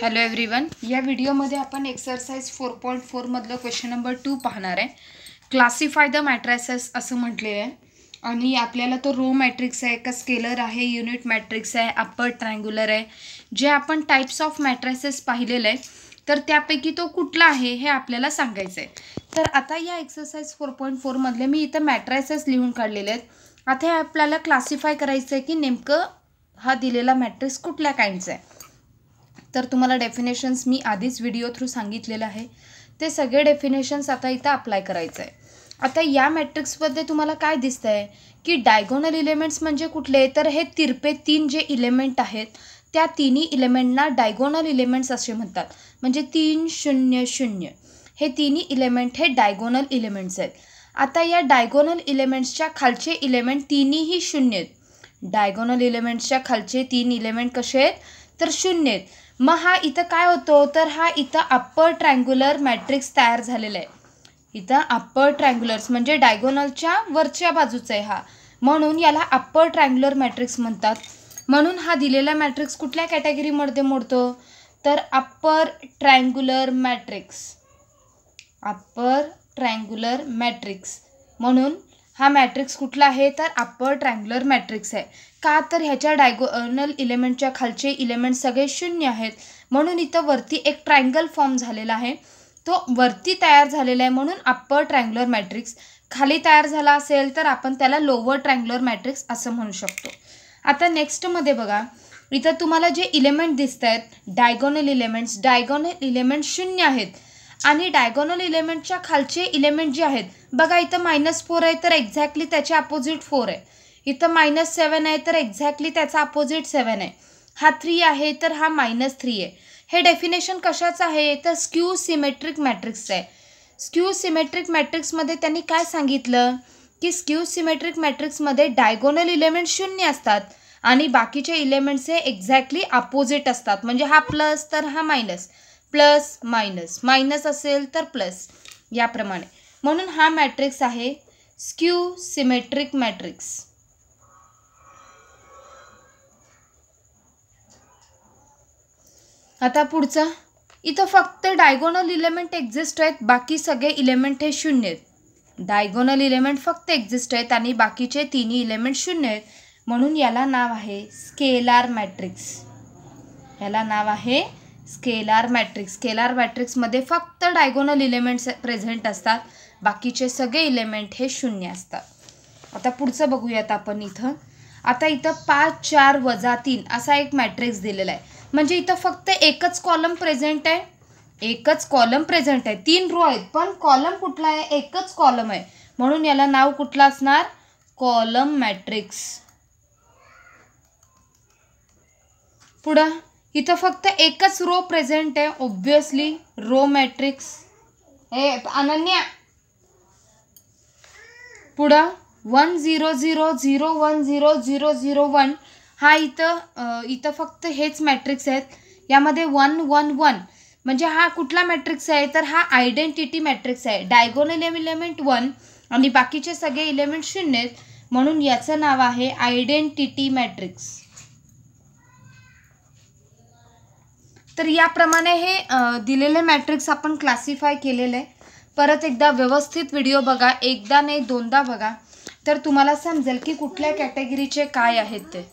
hello one या व्हिडिओमध्ये आपण एक्सरसाइज फोर पॉईंट फोरमधलं क्वेश्चन नंबर टू पाहणार आहे क्लासिफाय द मॅट्रायसेस असं म्हटलेलं आहे आणि आपल्याला तो रो मॅट्रिक्स आहे का स्केलर आहे युनिट मॅट्रिक्स आहे अप्पर ट्रँग्युलर आहे जे आपण टाईप्स ऑफ मॅट्रायसेस पाहिलेलं आहे तर त्यापैकी तो कुठला आहे हे आपल्याला सांगायचं आहे तर आता या एक्सरसाइज फोर पॉईंट फोरमधले मी इथं मॅट्रायसेस लिहून काढलेले आहेत आता हे आपल्याला क्लासिफाय करायचं आहे की नेमकं हा दिलेला मॅट्रिक्स कुठल्या काइंडचा आहे तर तुम्हाला डेफिनेशन्स मी आधीच व्हिडिओ थ्रू सांगितलेलं आहे ते सगळे डेफिनेशन्स आता इथं अप्लाय करायचं आहे आता या मॅट्रिक्समध्ये तुम्हाला काय दिसतं आहे की डायगोनल इलेमेंट्स म्हणजे कुठले तर हे तिरपे तीन जे इलेमेंट आहेत त्या तिन्ही इलेमेंटना डायगोनल इलेमेंट्स असे म्हणतात म्हणजे तीन शून्य शून्य हे तिन्ही इलेमेंट हे डायगोनल इलेमेंट्स आहेत आता या डायगोनल इलेमेंट्सच्या खालचे इलेमेंट तिन्हीही शून्य आहेत डायगोनल इलेमेंट्सच्या खालचे तीन इलेमेंट कसे आहेत तर शून्य आहेत मग हा इथं काय होतो तर हा इथं अप्पर ट्रँग्युलर मॅट्रिक्स तयार झालेला आहे इथं अप्पर ट्रँग्युलर्स म्हणजे डायगोनलच्या वरच्या बाजूचा आहे हा म्हणून याला अप्पर ट्रँग्युलर मॅट्रिक्स म्हणतात म्हणून हा दिलेला मॅट्रिक्स कुठल्या कॅटेगरीमध्ये मोडतो तर upper triangular matrix upper triangular matrix म्हणून हा मॅट्रिक्स कुठला आहे तर अप्पर ट्रँग्युलर मॅट्रिक्स आहे का तर ह्याच्या डायगोनल इलेमेंटच्या खालचे इलेमेंट सगळे शून्य आहेत म्हणून इथं वरती एक ट्रँगल फॉर्म झालेला आहे तो वरती तयार झालेला आहे म्हणून अप्पर ट्रँग्युलर मॅट्रिक्स खाली तयार झाला असेल तर आपण त्याला लोअर ट्रँग्युलर मॅट्रिक्स असं म्हणू शकतो आता नेक्स्टमध्ये बघा इथं तुम्हाला जे इलेमेंट दिसत आहेत डायगोनल इलेमेंट्स डायगोनल इलेमेंट्स शून्य आहेत आणि डायगोनल इलेमेंटच्या खालचे इलेमेंट जे आहेत बघा इथं मायनस फोर आहे तर एक्झॅक्टली त्याचे अपोजिट फोर आहे इथं मायनस सेवन आहे तर एक्झॅक्टली त्याचा अपोजिट सेवन आहे हा थ्री आहे तर हा मायनस थ्री आहे हे डेफिनेशन कशाचं आहे तर स्क्यू सिमेट्रिक मॅट्रिक्स आहे स्क्यू सिमेट्रिक मॅट्रिक्समध्ये त्यांनी काय सांगितलं की स्क्यू सिमेट्रिक मॅट्रिक्समध्ये डायगोनल इलेमेंट शून्य असतात आणि बाकीचे इलेमेंट्स हे एक्झॅक्टली अपोजिट असतात म्हणजे हा प्लस तर हा मायनस प्लस मायनस मायनस असेल तर प्लस याप्रमाणे म्हणून हा मॅट्रिक्स आहे स्क्यू सिमेट्रिक मॅट्रिक्स आता पुढचं इथं फक्त डायगोनल इलेमेंट एक्झिस्ट आहेत बाकी सगळे इलेमेंट हे शून्य आहेत डायगोनल इलेमेंट फक्त एक्झिस्ट आहेत आणि बाकीचे तिन्ही इलेमेंट शून्य आहेत म्हणून याला नाव आहे स्केलार मॅट्रिक्स याला नाव आहे स्केलार मॅट्रिक्स स्केलार मॅट्रिक्समध्ये फक्त डायगोनल इलेमेंट्स प्रेझेंट असतात बाकीचे सगळे इलेमेंट हे शून्य असतात आता पुढचं बघूयात आपण इथं आता इथं पाच चार वजा तीन असा एक मॅट्रिक्स दिलेला आहे म्हणजे इथं फक्त एकच कॉलम प्रेझेंट आहे एकच कॉलम प्रेझेंट आहे तीन रो आहेत पण कॉलम कुठला आहे एकच कॉलम आहे म्हणून याला नाव कुठलं असणार कॉलम मॅट्रिक्स पुढं इथं फक्त एकच रो प्रेझेंट आहे ओब्वियसली रो मॅट्रिक्स हे अनन्या पुढं one zero zero zero one zero zero zero one हा इथं इथं फक्त हेच मॅट्रिक्स आहेत यामध्ये वन वन वन म्हणजे हा कुठला मॅट्रिक्स आहे तर हा आयडेंटिटी मॅट्रिक्स आहे डायगोनल इलेमेंट वन आणि बाकीचे सगळे इलेमेंट शून्य आहेत म्हणून याचं नाव आहे आयडेंटिटी मॅट्रिक्स तर याप्रमाणे हे दिलेले मॅट्रिक्स आपण क्लासिफाय केलेले परत एकदा व्यवस्थित व्हिडिओ बघा एकदा नाही दोनदा बघा तर तुम्हाला समजेल की कुठल्या कॅटेगरीचे काय आहेत ते